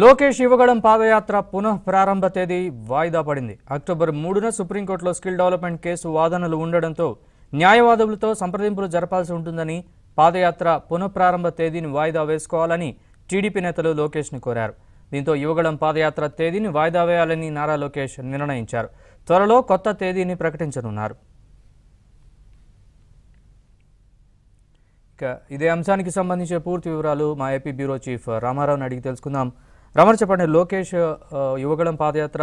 లోకేష్ యువగడం పాదయాత్ర పునః ప్రారంభ తేదీ వాయిదా పడింది అక్టోబర్ మూడున సుప్రీంకోర్టులో స్కిల్ డెవలప్మెంట్ కేసు వాదనలు ఉండడంతో న్యాయవాదులతో సంప్రదింపులు జరపాల్సి ఉంటుందని పాదయాత్ర పునఃప్రారంభ తేదీని వాయిదా వేసుకోవాలని టీడీపీ నేతలు లోకేష్ని కోరారు దీంతో యువగళం పాదయాత్ర తేదీని వాయిదా వేయాలని నారా లోకేష్ నిర్ణయించారు త్వరలో కొత్త తేదీని ప్రకటించనున్నారు ఇక ఇదే అంశానికి సంబంధించిన పూర్తి వివరాలు మా ఏపీ బ్యూరో చీఫ్ రామారావుని అడిగి తెలుసుకుందాం రమణ చెప్పండి లోకేష్ యువగళం పాదయాత్ర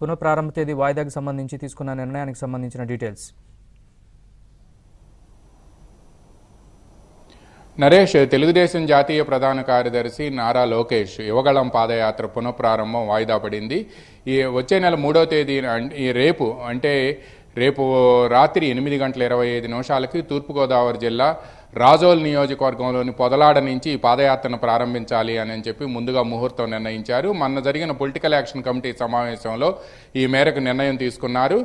పునఃప్రారంభ తేదీ వాయిదాకు సంబంధించి తీసుకున్న నిర్ణయానికి సంబంధించిన డీటెయిల్స్ నరేష్ తెలుగుదేశం జాతీయ ప్రధాన కార్యదర్శి నారా లోకేష్ యువగళం పాదయాత్ర పునఃప్రారంభం వాయిదా పడింది ఈ వచ్చే నెల మూడో తేదీ రేపు అంటే రేపు రాత్రి ఎనిమిది గంటల ఇరవై ఐదు నిమిషాలకి తూర్పుగోదావరి జిల్లా రాజోల్ నియోజకవర్గంలోని పొదలాడ నుంచి పాదయాత్రను ప్రారంభించాలి అని చెప్పి ముందుగా ముహూర్తం నిర్ణయించారు మొన్న జరిగిన పొలిటికల్ యాక్షన్ కమిటీ సమావేశంలో ఈ మేరకు నిర్ణయం తీసుకున్నారు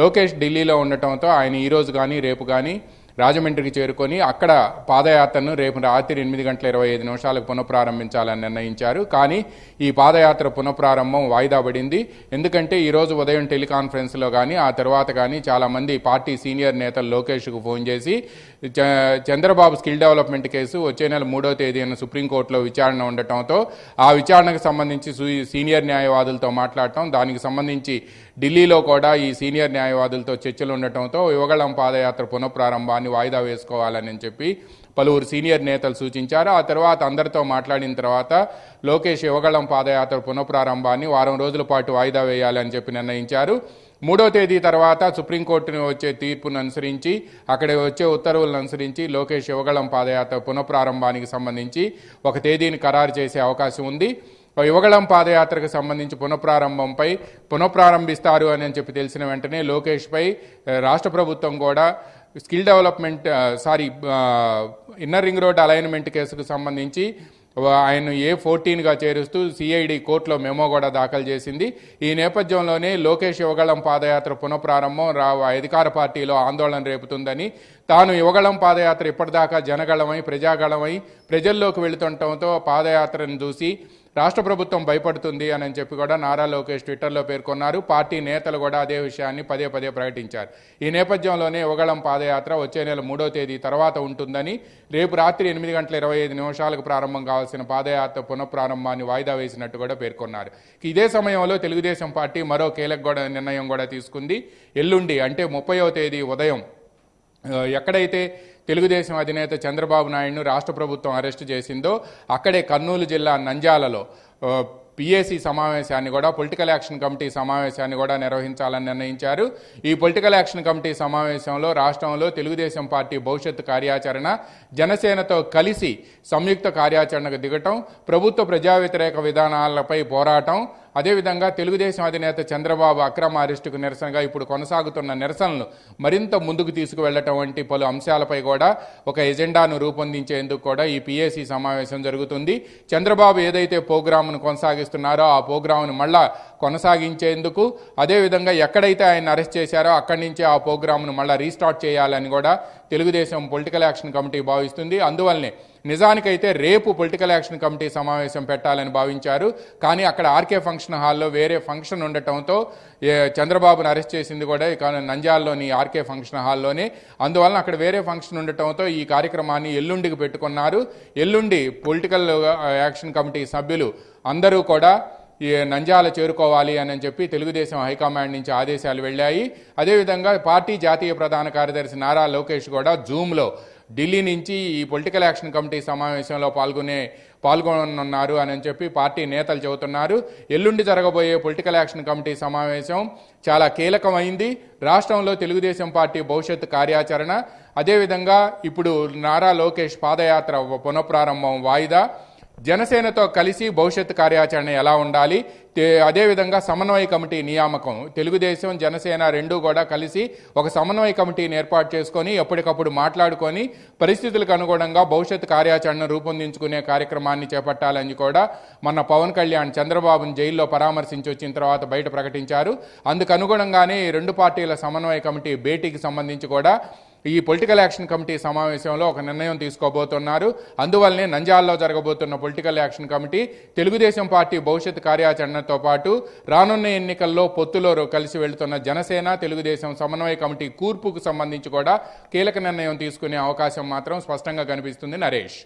లోకేష్ ఢిల్లీలో ఉండటంతో ఆయన ఈరోజు కానీ రేపు కానీ రాజమండ్రికి చేరుకొని అక్కడ పాదయాత్రను రేపు రాత్రి ఎనిమిది గంటల ఇరవై ఐదు నిమిషాలకు పునఃప్రారంభించాలని నిర్ణయించారు కానీ ఈ పాదయాత్ర పునఃప్రారంభం వాయిదా పడింది ఎందుకంటే ఈరోజు ఉదయం టెలికాన్ఫరెన్స్లో కానీ ఆ తర్వాత కానీ చాలామంది పార్టీ సీనియర్ నేతలు లోకేష్కు ఫోన్ చేసి చంద్రబాబు స్కిల్ డెవలప్మెంట్ కేసు వచ్చే నెల మూడో తేదీన సుప్రీంకోర్టులో విచారణ ఉండటంతో ఆ విచారణకు సంబంధించి సీనియర్ న్యాయవాదులతో మాట్లాడటం దానికి సంబంధించి ఢిల్లీలో కూడా ఈ సీనియర్ న్యాయవాదులతో చర్చలు ఉండటంతో యువగళం పాదయాత్ర పునఃప్రారంభాన్ని వాయిదా వేసుకోవాలని చెప్పి పలువురు సీనియర్ నేతలు సూచించారు ఆ తర్వాత అందరితో మాట్లాడిన తర్వాత లోకేష్ యువగళం పాదయాత్ర పునఃప్రారంభాన్ని వారం రోజుల పాటు వాయిదా వేయాలని చెప్పి నిర్ణయించారు మూడో తేదీ తర్వాత సుప్రీంకోర్టుని వచ్చే తీర్పును అనుసరించి అక్కడ వచ్చే ఉత్తర్వులను అనుసరించి లోకేష్ యువగళం పాదయాత్ర పునఃప్రారంభానికి సంబంధించి ఒక తేదీని ఖరారు చేసే అవకాశం ఉంది యువగళం పాదయాత్రకు సంబంధించి పునఃప్రారంభంపై పునఃప్రారంభిస్తారు అని చెప్పి తెలిసిన వెంటనే లోకేష్పై రాష్ట్ర ప్రభుత్వం కూడా skill development sorry inner ring road alignment కేసుకు సంబంధించి ఆయన ఏ ఫోర్టీన్గా చేరుస్తూ సిఐడి కోర్టులో మెమో కూడా దాఖలు చేసింది ఈ నేపథ్యంలోనే లోకేష్ యువగళం పాదయాత్ర పునఃప్రారంభం రా అధికార పార్టీలో ఆందోళన రేపుతుందని తాను యువగళం పాదయాత్ర ఇప్పటిదాకా జనగళమై ప్రజాగళమై ప్రజల్లోకి వెళుతుండటంతో పాదయాత్రను చూసి రాష్ట్ర ప్రభుత్వం భయపడుతుంది అని చెప్పి కూడా నారా లోకేష్ ట్విట్టర్లో పేర్కొన్నారు పార్టీ నేతలు కూడా అదే విషయాన్ని పదే పదే ప్రకటించారు ఈ నేపథ్యంలోనే యువగళం పాదయాత్ర వచ్చే నెల మూడో తేదీ తర్వాత ఉంటుందని రేపు రాత్రి ఎనిమిది గంటల ఇరవై ఐదు నిమిషాలకు ప్రారంభం కావాల్సిన పాదయాత్ర పునఃప్రారంభాన్ని వాయిదా వేసినట్టు కూడా పేర్కొన్నారు ఇదే సమయంలో తెలుగుదేశం పార్టీ మరో కీలక కూడా నిర్ణయం కూడా తీసుకుంది ఎల్లుండి అంటే ముప్పయో తేదీ ఉదయం ఎక్కడైతే తెలుగుదేశం అధినేత చంద్రబాబు నాయుడును రాష్ట్ర ప్రభుత్వం అరెస్టు చేసిందో అక్కడే కర్నూలు జిల్లా నంజాలలో పిఏసీ సమావేశాన్ని కూడా పొలిటికల్ యాక్షన్ కమిటీ సమావేశాన్ని కూడా నిర్వహించాలని నిర్ణయించారు ఈ పొలిటికల్ యాక్షన్ కమిటీ సమావేశంలో రాష్ట్రంలో తెలుగుదేశం పార్టీ భవిష్యత్తు కార్యాచరణ జనసేనతో కలిసి సంయుక్త కార్యాచరణకు దిగటం ప్రభుత్వ ప్రజా వ్యతిరేక విధానాలపై పోరాటం అదేవిధంగా తెలుగుదేశం అధినేత చంద్రబాబు అక్రమ అరెస్టుకు నిరసనగా ఇప్పుడు కొనసాగుతున్న నిరసనలు మరింత ముందుకు తీసుకువెళ్లటం వంటి పలు అంశాలపై కూడా ఒక ఎజెండాను రూపొందించేందుకు కూడా ఈ పిఏసీ సమావేశం జరుగుతుంది చంద్రబాబు ఏదైతే ప్రోగ్రామ్ను కొనసాగిస్తున్నారో ఆ ప్రోగ్రామ్ను మళ్ళా కొనసాగించేందుకు అదేవిధంగా ఎక్కడైతే ఆయన అరెస్ట్ చేశారో అక్కడి నుంచే ఆ ప్రోగ్రామ్ను మళ్ళీ రీస్టార్ట్ చేయాలని కూడా తెలుగుదేశం పొలిటికల్ యాక్షన్ కమిటీ భావిస్తుంది అందువల్లనే నిజానికైతే రేపు పొలిటికల్ యాక్షన్ కమిటీ సమావేశం పెట్టాలని భావించారు కానీ అక్కడ ఆర్కే ఫంక్షన్ హాల్లో వేరే ఫంక్షన్ ఉండటంతో చంద్రబాబును అరెస్ట్ చేసింది కూడా ఇక నంజాల్లోని ఆర్కే ఫంక్షన్ హాల్లోనే అందువలన అక్కడ వేరే ఫంక్షన్ ఉండటంతో ఈ కార్యక్రమాన్ని ఎల్లుండికి పెట్టుకున్నారు ఎల్లుండి పొలిటికల్ యాక్షన్ కమిటీ సభ్యులు అందరూ కూడా నంజాల చేరుకోవాలి అని చెప్పి తెలుగుదేశం హైకమాండ్ నుంచి ఆదేశాలు వెళ్ళాయి అదేవిధంగా పార్టీ జాతీయ ప్రధాన కార్యదర్శి నారా లోకేష్ కూడా జూమ్లో ఢిల్లీ నుంచి ఈ పొలిటికల్ యాక్షన్ కమిటీ సమావేశంలో పాల్గొనే పాల్గొనున్నారు అని చెప్పి పార్టీ నేతలు చెబుతున్నారు ఎల్లుండి జరగబోయే పొలిటికల్ యాక్షన్ కమిటీ సమావేశం చాలా కీలకమైంది రాష్ట్రంలో తెలుగుదేశం పార్టీ భవిష్యత్ కార్యాచరణ అదేవిధంగా ఇప్పుడు నారా లోకేష్ పాదయాత్ర పునఃప్రారంభం వాయిదా జనసేనతో కలిసి భవిష్యత్ కార్యాచరణ ఎలా ఉండాలి అదేవిధంగా సమన్వయ కమిటీ నియామకం తెలుగుదేశం జనసేన రెండు కూడా కలిసి ఒక సమన్వయ కమిటీని ఏర్పాటు చేసుకొని ఎప్పటికప్పుడు మాట్లాడుకొని పరిస్థితులకు అనుగుణంగా భవిష్యత్ కార్యాచరణ రూపొందించుకునే కార్యక్రమాన్ని చేపట్టాలని కూడా మన పవన్ కళ్యాణ్ చంద్రబాబును జైల్లో పరామర్శించి వచ్చిన తర్వాత బయట ప్రకటించారు అందుకు అనుగుణంగానే రెండు పార్టీల సమన్వయ కమిటీ భేటీకి సంబంధించి కూడా ఈ పొలిటికల్ యాక్షన్ కమిటీ సమావేశంలో ఒక నిర్ణయం తీసుకోబోతున్నారు అందువల్లనే నంజాల్లో జరగబోతున్న political action committee Telugu Desam party భవిష్యత్ కార్యాచరణతో పాటు రానున్న ఎన్నికల్లో పొత్తులో కలిసి వెళ్తున్న జనసేన తెలుగుదేశం సమన్వయ కమిటీ కూర్పుకు సంబంధించి కూడా కీలక నిర్ణయం తీసుకునే అవకాశం మాత్రం స్పష్టంగా కనిపిస్తుంది నరేష్